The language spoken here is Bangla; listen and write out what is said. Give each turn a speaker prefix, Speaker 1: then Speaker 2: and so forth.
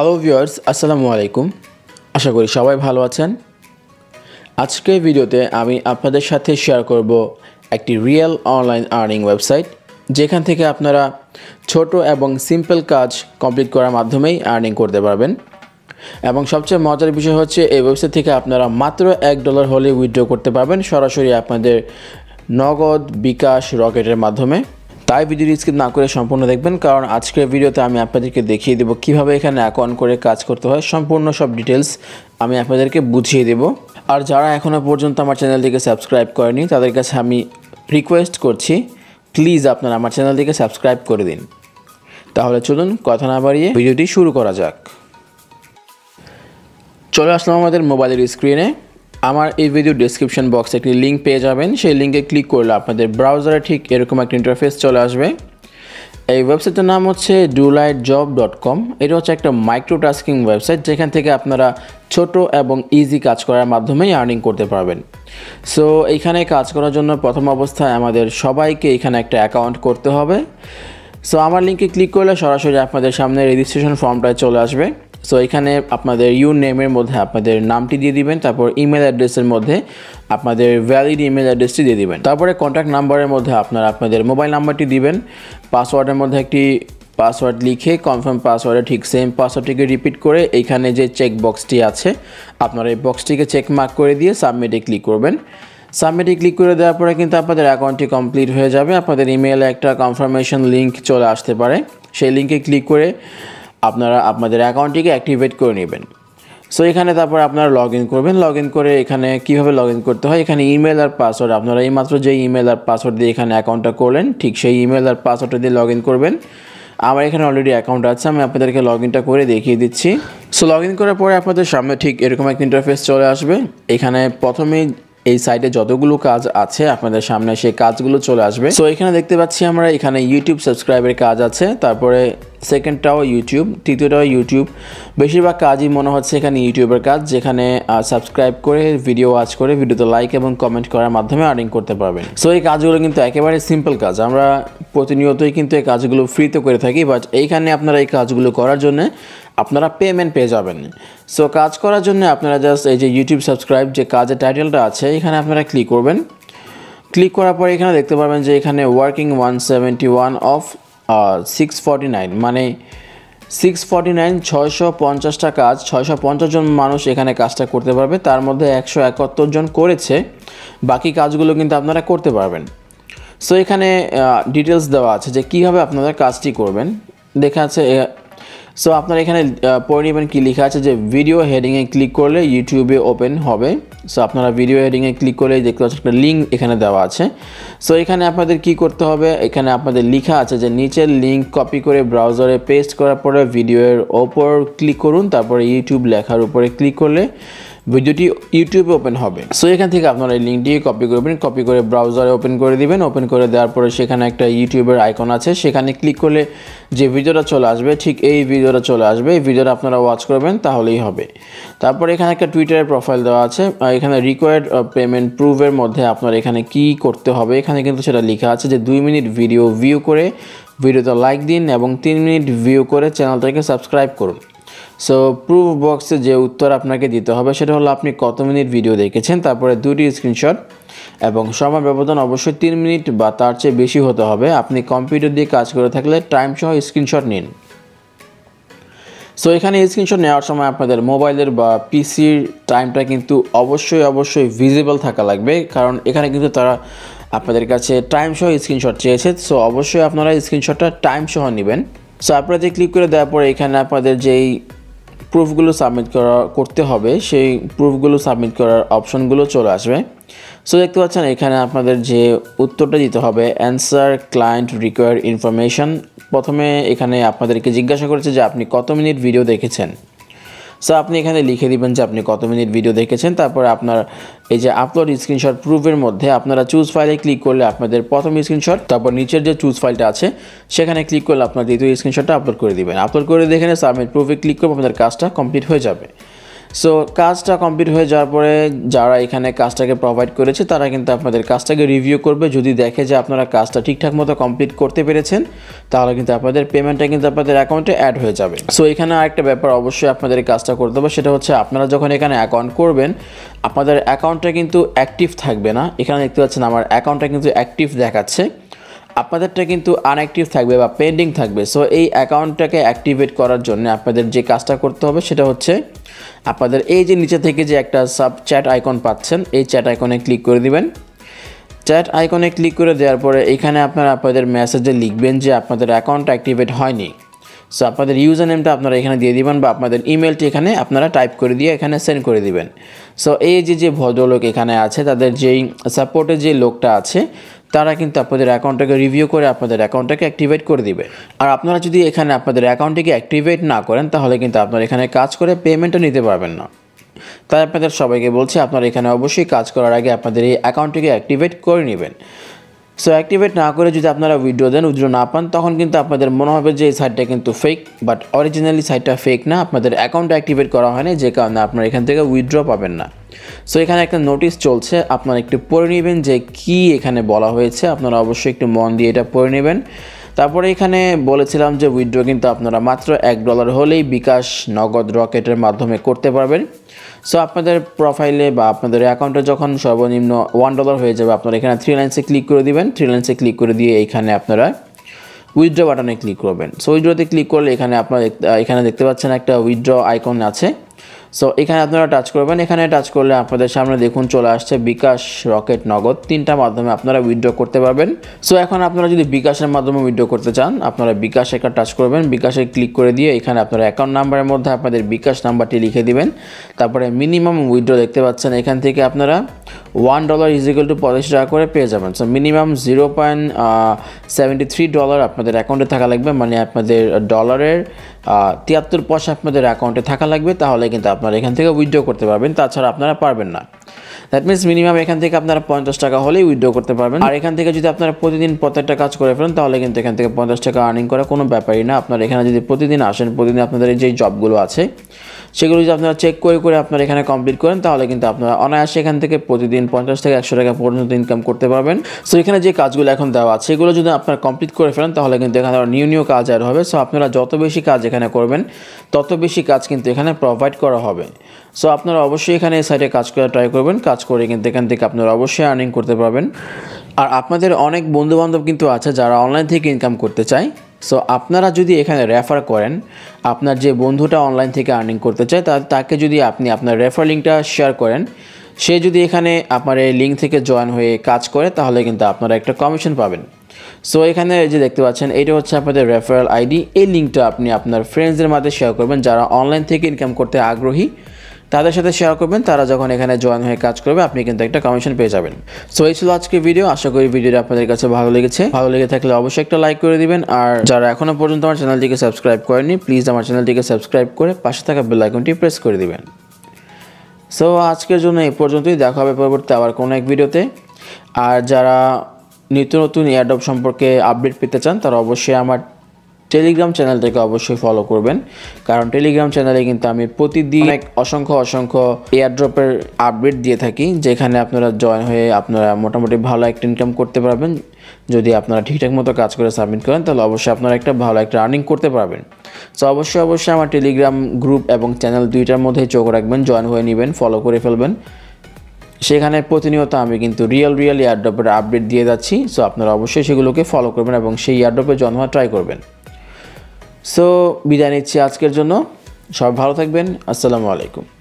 Speaker 1: হ্যালো ভিউয়ার্স আসসালামু আলাইকুম আশা করি সবাই ভালো আছেন আজকের ভিডিওতে আমি আপনাদের সাথে শেয়ার করব একটি রিয়েল অনলাইন আর্নিং ওয়েবসাইট যেখান থেকে আপনারা ছোট এবং সিম্পল কাজ কমপ্লিট করার মাধ্যমেই আর্নিং করতে পারবেন এবং সবচেয়ে মজার বিষয় হচ্ছে এই ওয়েবসাইট থেকে আপনারা মাত্র এক ডলার হলে উইথড্র করতে পারবেন সরাসরি আপনাদের নগদ বিকাশ রকেটের মাধ্যমে তাই ভিডিওটি স্কিপ না করে সম্পূর্ণ দেখবেন কারণ আজকের ভিডিওতে আমি আপনাদেরকে দেখিয়ে দেবো কিভাবে এখানে অ্যাকাউন্ট করে কাজ করতে হয় সম্পূর্ণ সব ডিটেলস আমি আপনাদেরকে বুঝিয়ে দেব আর যারা এখনও পর্যন্ত আমার চ্যানেলটিকে সাবস্ক্রাইব করেনি তাদের কাছে আমি রিকোয়েস্ট করছি প্লিজ আপনারা আমার চ্যানেলটিকে সাবস্ক্রাইব করে দিন তাহলে চলুন কথা না বাড়িয়ে ভিডিওটি শুরু করা যাক চলে আসলাম আমাদের মোবাইলের স্ক্রিনে আমার এই ভিডিও ডিসক্রিপশন বক্সে একটি লিঙ্ক পেয়ে যাবেন সেই লিঙ্কে ক্লিক করলে আপনাদের ব্রাউজারে ঠিক এরকম একটা ইন্টারফেস চলে আসবে এই ওয়েবসাইটের নাম হচ্ছে ডুলাইট জব ডট কম এটা হচ্ছে একটা মাইক্রো টাস্কিং ওয়েবসাইট যেখান থেকে আপনারা ছোট এবং ইজি কাজ করার মাধ্যমেই আর্নিং করতে পারবেন সো এইখানে কাজ করার জন্য প্রথম অবস্থায় আমাদের সবাইকে এখানে একটা অ্যাকাউন্ট করতে হবে সো আমার লিঙ্কে ক্লিক করলে সরাসরি আপনাদের সামনে রেজিস্ট্রেশন ফর্মটায় চলে আসবে সো এখানে আপনাদের ইউ নেমের মধ্যে আপনাদের নামটি দিয়ে দিবেন তারপর ইমেল অ্যাড্রেসের মধ্যে আপনাদের ভ্যালিড ইমেল অ্যাড্রেসটি দিয়ে দিবেন তারপরে কন্ট্যাক্ট নাম্বারের মধ্যে আপনারা আপনাদের মোবাইল নাম্বারটি দিবেন পাসওয়ার্ডের মধ্যে একটি পাসওয়ার্ড লিখে কনফার্ম পাসওয়ার্ডে ঠিক সেম পাসওয়ার্ডটিকে রিপিট করে এখানে যে চেক বক্সটি আছে আপনারা এই বক্সটিকে চেক মার্ক করে দিয়ে সাবমিটে ক্লিক করবেন সাবমিটে ক্লিক করে দেওয়ার পরে কিন্তু আপনাদের অ্যাকাউন্টটি কমপ্লিট হয়ে যাবে আপনাদের ইমেলে একটা কনফার্মেশন লিঙ্ক চলে আসতে পারে সেই লিঙ্কে ক্লিক করে আপনারা আপনাদের অ্যাকাউন্টটিকে অ্যাক্টিভেট করে নেবেন সো এখানে তারপর আপনারা লগ ইন করবেন লগ ইন করে এখানে কীভাবে লগ ইন করতে হয় এখানে ইমেল আর পাসওয়ার্ড আপনারা এইমাত্র যে ইমেল আর পাসওয়ার্ড দিয়ে এখানে অ্যাকাউন্টটা করলেন ঠিক সেই ইমেল আর পাসওয়ার্ডটা দিয়ে লগ ইন করবেন আমার এখানে অলরেডি অ্যাকাউন্ট আছে আমি আপনাদেরকে লগ ইনটা করে দেখিয়ে দিচ্ছি সো লগ ইন করার পরে আপনাদের সামনে ঠিক এরকম একটা ইন্টারফেস চলে আসবে এখানে প্রথমেই এই সাইটে যতগুলো কাজ আছে আপনাদের সামনে সেই কাজগুলো চলে আসবে সো এখানে দেখতে পাচ্ছি আমরা এখানে ইউটিউব সাবস্ক্রাইবের কাজ আছে তারপরে সেকেন্ডটাও ইউটিউব তৃতীয়টাও ইউটিউব বেশিরভাগ কাজই মনে হচ্ছে এখানে ইউটিউবের কাজ যেখানে সাবস্ক্রাইব করে ভিডিও ওয়াচ করে ভিডিওতে লাইক এবং কমেন্ট করার মাধ্যমে আর্নিং করতে পারবেন সো এই কাজগুলো কিন্তু একেবারে সিম্পল কাজ আমরা প্রতিনিয়তই কিন্তু এই কাজগুলো ফ্রিতে করে থাকি বাট এইখানে আপনারা এই কাজগুলো করার জন্য আপনারা পেমেন্ট পেয়ে যাবেন সো কাজ করার জন্য আপনারা জাস্ট এই যে ইউটিউব সাবস্ক্রাইব যে কাজের টাইটেলটা আছে এখানে আপনারা ক্লিক করবেন ক্লিক করার পরে এখানে দেখতে পারবেন যে এখানে working one seventy one of six forty nine মানে সিক্স ফর্টি নাইন ছয়শো পঞ্চাশটা কাজ ছয়শো পঞ্চাশ জন মানুষ এখানে কাজটা করতে পারবে তার মধ্যে একশো একাত্তর জন করেছে বাকি কাজগুলো কিন্তু আপনারা করতে পারবেন সো এখানে ডিটেলস দেওয়া আছে যে কীভাবে আপনাদের কাজটি করবেন দেখা আছে সো আপনার এখানে পয়েন্ট ইভেন্ট কী লেখা আছে যে ভিডিও হেডিংয়ে ক্লিক করলে ইউটিউবে ওপেন হবে সো আপনারা ভিডিও হেডিংয়ে ক্লিক করলে দেখতে পাচ্ছেন একটা লিঙ্ক এখানে দেওয়া আছে সো এখানে আপনাদের কি করতে হবে এখানে আপনাদের লেখা আছে যে নিচের লিঙ্ক কপি করে ব্রাউজারে পেস্ট করার পরে ভিডিওর ওপর ক্লিক করুন তারপরে ইউটিউব লেখার উপরে ক্লিক করলে ভিডিওটি ইউটিউবে ওপেন হবে সো এখান থেকে আপনারা এই লিঙ্কটি কপি করবেন কপি করে ব্রাউজারে ওপেন করে দিবেন ওপেন করে দেওয়ার পরে সেখানে একটা ইউটিউবের আইকন আছে সেখানে ক্লিক করলে যে ভিডিওটা চলে আসবে ঠিক এই ভিডিওটা চলে আসবে এই ভিডিওটা আপনারা ওয়াচ করবেন তাহলেই হবে তারপর এখানে একটা টুইটারের প্রোফাইল দেওয়া আছে এখানে রিকোয়ার্ড পেমেন্ট প্রুভের মধ্যে আপনার এখানে কি করতে হবে এখানে কিন্তু সেটা লেখা আছে যে দুই মিনিট ভিডিও ভিউ করে ভিডিওতে লাইক দিন এবং তিন মিনিট ভিউ করে চ্যানেলটাকে সাবস্ক্রাইব করুন সো প্রুফ বক্সে যে উত্তর আপনাকে দিতে হবে সেটা হলো আপনি কত মিনিট ভিডিও দেখেছেন তারপরে দুটি স্ক্রিনশট এবং সময় ব্যবধান অবশ্যই তিন মিনিট বা তার চেয়ে বেশি হতে হবে আপনি কম্পিউটার দিয়ে কাজ করে থাকলে টাইম সহ স্ক্রিনশট নিন সো এখানে স্ক্রিনশট নেওয়ার সময় আপনাদের মোবাইলের বা পিসির টাইমটা কিন্তু অবশ্যই অবশ্যই ভিজিবল থাকা লাগবে কারণ এখানে কিন্তু তারা আপনাদের কাছে টাইম সহ স্ক্রিনশট চেয়েছে সো অবশ্যই আপনারা স্ক্রিনশটটা টাইম সহ নেবেন সো আপনারা যে ক্লিক করে দেওয়ার পরে এখানে আপনাদের যেই প্রুফগুলো সাবমিট করা করতে হবে সেই প্রুফগুলো সাবমিট করার অপশনগুলো চলে আসবে সো দেখতে পাচ্ছেন এখানে আপনাদের যে উত্তরটা দিতে হবে অ্যান্সার ক্লায়েন্ট রিকোয়ার ইনফরমেশান প্রথমে এখানে আপনাদেরকে জিজ্ঞাসা করেছে যে আপনি কত মিনিট ভিডিও দেখেছেন সো আপনি এখানে লিখে দিবেন যে আপনি কত মিনিট ভিডিও দেখেছেন তারপর আপনার এই যে আপলোড স্ক্রিনশট প্রুফের মধ্যে আপনারা চুজ ফাইলে ক্লিক করলে আপনাদের প্রথম স্ক্রিনশট তারপর নিচের যে চুজ ফাইলটা আছে সেখানে ক্লিক করলে আপনার দ্বিতীয় স্ক্রিনশটটা আপলোড করে দিবেন আপলোড করে দেখে সাবমিট প্রুফে ক্লিক করবো আপনাদের কাজটা কমপ্লিট হয়ে যাবে সো কাজটা কমপ্লিট হয়ে যাওয়ার পরে যারা এখানে কাজটাকে প্রোভাইড করেছে তারা কিন্তু আপনাদের কাজটাকে রিভিউ করবে যদি দেখে যে আপনারা কাজটা ঠিকঠাক মতো কমপ্লিট করতে পেরেছেন তাহলে কিন্তু আপনাদের পেমেন্টটা কিন্তু আপনাদের অ্যাকাউন্টে অ্যাড হয়ে যাবে সো এখানে আরেকটা ব্যাপার অবশ্যই আপনাদের কাজটা করতে হবে সেটা হচ্ছে আপনারা যখন এখানে অ্যাকাউন্ট করবেন আপনাদের অ্যাকাউন্টটা কিন্তু অ্যাক্টিভ থাকবে না এখানে দেখতে পাচ্ছেন আমার অ্যাকাউন্টটা কিন্তু অ্যাক্টিভ দেখাচ্ছে আপনাদেরটা কিন্তু আনঅ্যাক্টিভ থাকবে বা পেন্ডিং থাকবে সো এই অ্যাকাউন্টটাকে অ্যাক্টিভেট করার জন্য আপনাদের যে কাজটা করতে হবে সেটা হচ্ছে আপনাদের এই যে নিচে থেকে যে একটা সাব চ্যাট আইকন পাচ্ছেন এই চ্যাট আইকনে ক্লিক করে দিবেন চ্যাট আইকনে ক্লিক করে দেওয়ার পরে এখানে আপনারা আপনাদের মেসেজে লিখবেন যে আপনাদের অ্যাকাউন্ট অ্যাক্টিভেট হয়নি সো আপনাদের ইউজার নেমটা আপনারা এখানে দিয়ে দিবেন বা আপনাদের ইমেলটি এখানে আপনারা টাইপ করে দিয়ে এখানে সেন্ড করে দিবেন সো এই যে যে ভদ্রলোক এখানে আছে তাদের যেই সাপোর্টে যে লোকটা আছে তারা কিন্তু আপনাদের অ্যাকাউন্টটাকে রিভিউ করে আপনাদের অ্যাকাউন্টটাকে অ্যাক্টিভেট করে দিবে আর আপনারা যদি এখানে আপনাদের অ্যাকাউন্টটিকে অ্যাক্টিভেট না করেন তাহলে কিন্তু আপনারা এখানে কাজ করে পেমেন্টও নিতে পারবেন না তাই আপনাদের সবাইকে বলছি আপনারা এখানে অবশ্যই কাজ করার আগে আপনাদের এই অ্যাকাউন্টটিকে অ্যাক্টিভেট করে নেবেন সো অ্যাক্টিভেট না করে যদি আপনারা উইড্রো দেন উইড্রো না পান তখন কিন্তু আপনাদের মনে হবে যে এই সাইটটা কিন্তু ফেক বাট অরিজিনালি সাইটটা ফেক না আপনাদের অ্যাকাউন্ট অ্যাক্টিভেট করা হয়নি যে কারণে আপনারা এখান থেকে উইড্রো পাবেন না সো এখানে একটা নোটিশ চলছে আপনারা একটু পড়ে নেবেন যে কি এখানে বলা হয়েছে আপনারা অবশ্যই একটু মন দিয়ে এটা পড়ে নেবেন তারপরে এখানে বলেছিলাম যে উইড্রো কিন্তু আপনারা মাত্র এক ডলার হলেই বিকাশ নগদ রকেটের মাধ্যমে করতে পারবেন সো আপনাদের প্রোফাইলে বা আপনাদের অ্যাকাউন্টে যখন সর্বনিম্ন ওয়ান ডলার হয়ে যাবে আপনারা এখানে থ্রি লাইন্সে ক্লিক করে দিবেন থ্রি লাইন্সে ক্লিক করে দিয়ে এইখানে আপনারা উইড্রো বাটনে ক্লিক করবেন সো উইড্রোতে ক্লিক করলে এখানে আপনার এখানে দেখতে পাচ্ছেন একটা উইড্রো আইকন আছে সো এখানে আপনারা টাচ করবেন এখানে টাচ করলে আপনাদের সামনে দেখুন চলে আসছে বিকাশ রকেট নগদ তিনটা মাধ্যমে আপনারা উইথড্র করতে পারবেন সো এখন আপনারা যদি বিকাশের মাধ্যমে উইথড্র করতে চান আপনারা বিকাশ একটা টাচ করবেন বিকাশে ক্লিক করে দিয়ে এখানে আপনারা অ্যাকাউন্ট নাম্বারের মধ্যে আপনাদের বিকাশ নাম্বারটি লিখে দিবেন তারপরে মিনিমাম উইথড্র দেখতে পাচ্ছেন এখান থেকে আপনারা one dollar is equal to পঁচাশি টাকা করে পেয়ে যাবেন so minimum zero point seventy three dollar আপনাদের অ্যাকাউন্টে থাকা লাগবে মানে আপনাদের ডলারের তিয়াত্তর পয়সা আপনাদের অ্যাকাউন্টে থাকা লাগবে তাহলে কিন্তু আপনারা এখান থেকে উইথড্রো করতে পারবেন তাছাড়া আপনারা পারবেন না দ্যাট মিনস মিনিমাম এখান থেকে আপনারা পঞ্চাশ টাকা হলেই উইথড্রো করতে পারবেন আর এখান থেকে যদি আপনারা প্রতিদিন প্রত্যেকটা কাজ করে ফেলেন তাহলে কিন্তু এখান থেকে পঞ্চাশ টাকা আর্নিং করা কোনো ব্যাপারই না আপনারা এখানে যদি প্রতিদিন আসেন প্রতিদিন আপনাদের এই যে জবগুলো আছে সেগুলো যদি আপনারা চেক করে করে আপনারা এখানে কমপ্লিট করেন তাহলে কিন্তু আপনারা অনায়াসে এখান থেকে প্রতিদিন পঞ্চাশ থেকে একশো টাকা পর্যন্ত ইনকাম করতে পারবেন সো এখানে যে কাজগুলো এখন দেওয়া আছে সেগুলো যদি আপনারা কমপ্লিট করে ফেলেন তাহলে কিন্তু এখানে নিউ নিউ কাজ আর হবে সো আপনারা যত বেশি কাজ এখানে করবেন তত বেশি কাজ কিন্তু এখানে প্রোভাইড করা হবে সো আপনারা অবশ্যই এখানে এই সাইডে কাজ করে ট্রাই করবেন কাজ করে কিন্তু এখান থেকে আপনারা অবশ্যই আর্নিং করতে পারবেন আর আপনাদের অনেক বন্ধুবান্ধব কিন্তু আছে যারা অনলাইন থেকে ইনকাম করতে চায় সো আপনারা যদি এখানে রেফার করেন আপনার যে বন্ধুটা অনলাইন থেকে আর্নিং করতে চায় তাকে যদি আপনি আপনার রেফার লিঙ্কটা শেয়ার করেন সে যদি এখানে আপনার এই লিঙ্ক থেকে জয়েন হয়ে কাজ করে তাহলে কিন্তু আপনারা একটা কমিশন পাবেন সো এখানে যে দেখতে পাচ্ছেন এটা হচ্ছে আপনাদের রেফারেল আইডি এই লিঙ্কটা আপনি আপনার ফ্রেন্ডসদের মাঝে শেয়ার করবেন যারা অনলাইন থেকে ইনকাম করতে আগ্রহী তাদের সাথে শেয়ার করবেন তারা যখন এখানে জয়েন হয়ে কাজ করবে আপনি কিন্তু একটা কমিশন পেয়ে যাবেন সো এই ছিল আজকে ভিডিও আশা করি ভিডিওটি আপনাদের কাছে ভালো লেগেছে ভালো লেগে থাকলে অবশ্যই একটা লাইক করে দিবেন আর যারা এখনও পর্যন্ত আমার চ্যানেলটিকে সাবস্ক্রাইব করেনি প্লিজ আমার চ্যানেলটিকে সাবস্ক্রাইব করে পাশে থাকা বেল আইকনটি প্রেস করে দিবেন সো আজকের জন্য এই পর্যন্তই দেখা হবে পরবর্তী আবার কোনো এক ভিডিওতে আর যারা নিত্য নতুন এয়ারডপ সম্পর্কে আপডেট পেতে চান তারা অবশ্যই আমার টেলিগ্রাম চ্যানেলটাকে অবশ্যই ফলো করবেন কারণ টেলিগ্রাম চ্যানেলে কিন্তু আমি প্রতিদিন অনেক অসংখ্য অসংখ্য এয়ারড্রপের আপডেট দিয়ে থাকি যেখানে আপনারা জয়েন হয়ে আপনারা মোটামুটি ভালো একটা ইনকাম করতে পারবেন যদি আপনারা ঠিকঠাক মতো কাজ করে সাবমিট করেন তাহলে অবশ্যই আপনারা একটা ভালো একটা আর্নিং করতে পারবেন সো অবশ্যই অবশ্যই আমার টেলিগ্রাম গ্রুপ এবং চ্যানেল দুইটার মধ্যে চোখ রাখবেন জয়েন হয়ে নেবেন ফলো করে ফেলবেন সেখানে প্রতিনিয়ত আমি কিন্তু রিয়েল রিয়েল এয়ারড্রপের আপডেট দিয়ে যাচ্ছি সো আপনারা অবশ্যই সেগুলোকে ফলো করবেন এবং সেই এয়ারড্রপে জন্ম ট্রাই করবেন সো বিদায় নিচ্ছি আজকের জন্য সব ভালো থাকবেন আসসালামু আলাইকুম